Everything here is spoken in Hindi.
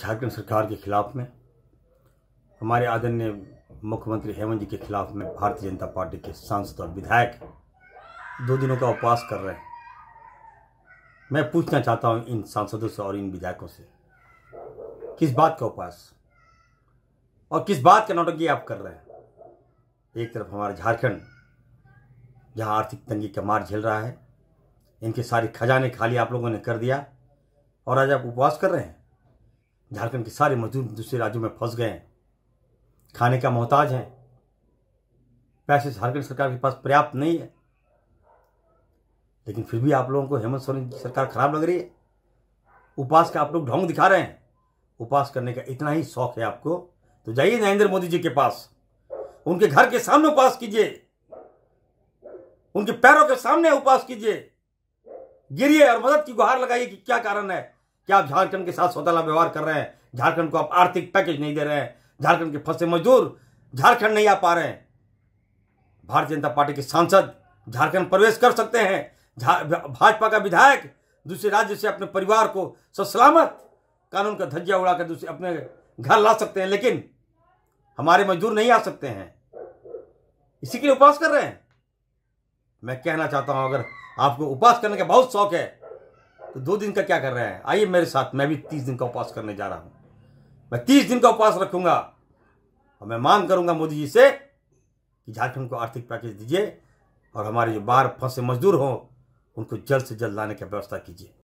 झारखंड सरकार के खिलाफ में हमारे आदरणीय मुख्यमंत्री हेमंत जी के खिलाफ में भारतीय जनता पार्टी के सांसद और विधायक दो दिनों का उपवास कर रहे हैं मैं पूछना चाहता हूं इन सांसदों से और इन विधायकों से किस बात का उपवास और किस बात का नौटंकी आप कर रहे हैं एक तरफ हमारा झारखंड जहां आर्थिक तंगी का मार झेल रहा है इनके सारे खजाने खाली आप लोगों ने कर दिया और आज आप उपवास कर रहे हैं झारखंड के सारे मजदूर दूसरे राज्यों में फंस गए हैं खाने का मोहताज हैं पैसे झारखंड सरकार के पास पर्याप्त नहीं है लेकिन फिर भी आप लोगों को हेमंत सोरेन की सरकार खराब लग रही है उपवास का आप लोग ढोंग दिखा रहे हैं उपवास करने का इतना ही शौक है आपको तो जाइए नरेंद्र मोदी जी के पास उनके घर के सामने उपवास कीजिए उनके पैरों के सामने उपवास कीजिए गिरिए और मदद की गुहार लगाइए कि क्या कारण है कि आप झारखंड के साथ सौदाला व्यवहार कर रहे हैं झारखंड को आप आर्थिक पैकेज नहीं दे रहे हैं झारखंड के फंसे मजदूर झारखंड नहीं आ पा रहे हैं भारतीय जनता पार्टी के सांसद झारखंड प्रवेश कर सकते हैं भाजपा का विधायक दूसरे राज्य से अपने परिवार को सलामत कानून का धज्जा उड़ाकर दूसरे अपने घर ला सकते हैं लेकिन हमारे मजदूर नहीं आ सकते हैं इसी के लिए उपवास कर रहे हैं मैं कहना चाहता हूं अगर आपको उपवास करने का बहुत शौक है तो दो दिन का क्या कर रहे हैं आइए मेरे साथ मैं भी तीस दिन का उपवास करने जा रहा हूँ मैं तीस दिन का उपवास रखूंगा और मैं मांग करूंगा मोदी जी से कि झारखंड को आर्थिक पैकेज दीजिए और हमारे जो बाहर फंसे मजदूर हों उनको जल्द से जल्द लाने की व्यवस्था कीजिए